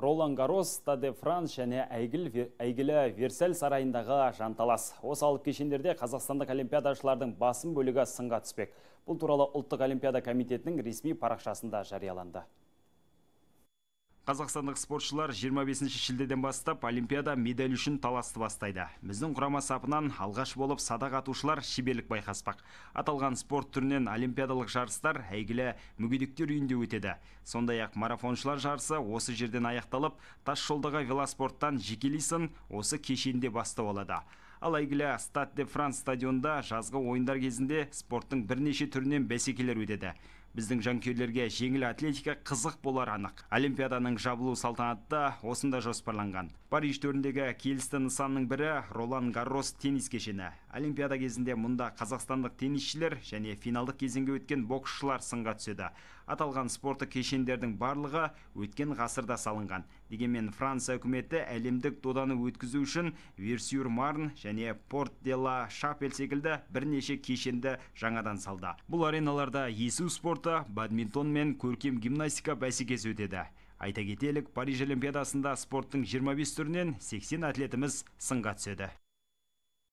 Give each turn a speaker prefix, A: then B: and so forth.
A: ролан гарос стаде франс және әйгілі версаль сарайындағы жанталас осы алып кешендерде қазақстандық олимпиадашылардың басым бөлігі сынға түспек бұл туралы ұлттық олимпиада комитетінің ресми парақшасында жарияланды қазақстандық спортшылар 25 ші шілдеден бастап олимпиада медаль үшін таласты бастайды біздің құрама сапынан алғаш болып садақ атушылар шеберлік байқаспақ аталған спорт түрінен олимпиадалық жарыстар әйгілі мүгедектер үйінде өтеді сондай ақ марафоншылар жарысы осы жерден аяқталып тас жолдағы велоспорттан жекелей осы кешенде бастау алады ал әйгілі Стат де франс стадионда жазғы ойындар кезінде спорттың бірнеше түрінен бәсекелер өтеді біздің жанкүйерлерге жеңіл атлетика қызық болар анық олимпиаданың жабылу салтанаты осында жоспарланған париж төріндегі келісті нысанның бірі ролан гаррос теннис кешені олимпиада кезінде мұнда қазақстандық теннисшілер және финалдық кезеңге өткен боксшылар сынға түседі аталған спорты кешендердің барлығы өткен ғасырда салынған дегенмен франция үкіметі әлемдік доданы өткізу үшін версюр марн және порт дела шапель секілді бірнеше кешенді жаңадан салды бұл ареналарда есу спорт спорты бадминтон мен көркем гимнастика бәсекесі өтеді айта кетелік париж олимпиадасында спорттың 25 түрінен 80 атлетіміз сынға түседі